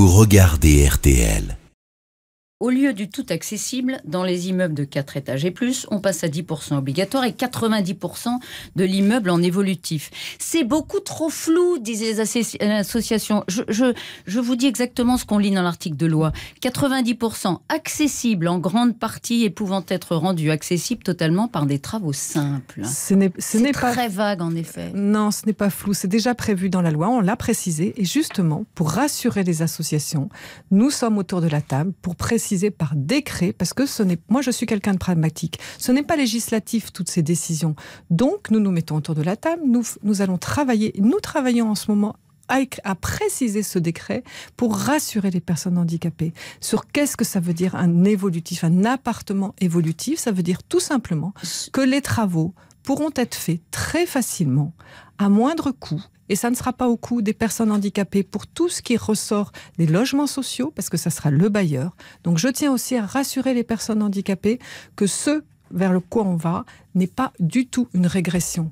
vous regardez RTL. Au lieu du tout accessible, dans les immeubles de 4 étages et plus, on passe à 10% obligatoire et 90% de l'immeuble en évolutif. C'est beaucoup trop flou, disaient les associations. Je, je, je vous dis exactement ce qu'on lit dans l'article de loi. 90% accessible en grande partie et pouvant être rendu accessible totalement par des travaux simples. Ce n'est pas très vague en effet. Non, ce n'est pas flou. C'est déjà prévu dans la loi. On l'a précisé. Et justement, pour rassurer les associations, nous sommes autour de la table pour préciser par décret, parce que ce n'est, moi je suis quelqu'un de pragmatique, ce n'est pas législatif toutes ces décisions. Donc nous nous mettons autour de la table, nous, nous allons travailler, nous travaillons en ce moment à, à, préciser ce décret pour rassurer les personnes handicapées sur qu'est-ce que ça veut dire un évolutif, un appartement évolutif. Ça veut dire tout simplement que les travaux pourront être faits très facilement, à moindre coût, et ça ne sera pas au coût des personnes handicapées pour tout ce qui ressort des logements sociaux, parce que ça sera le bailleur. Donc je tiens aussi à rassurer les personnes handicapées que ce vers le quoi on va n'est pas du tout une régression.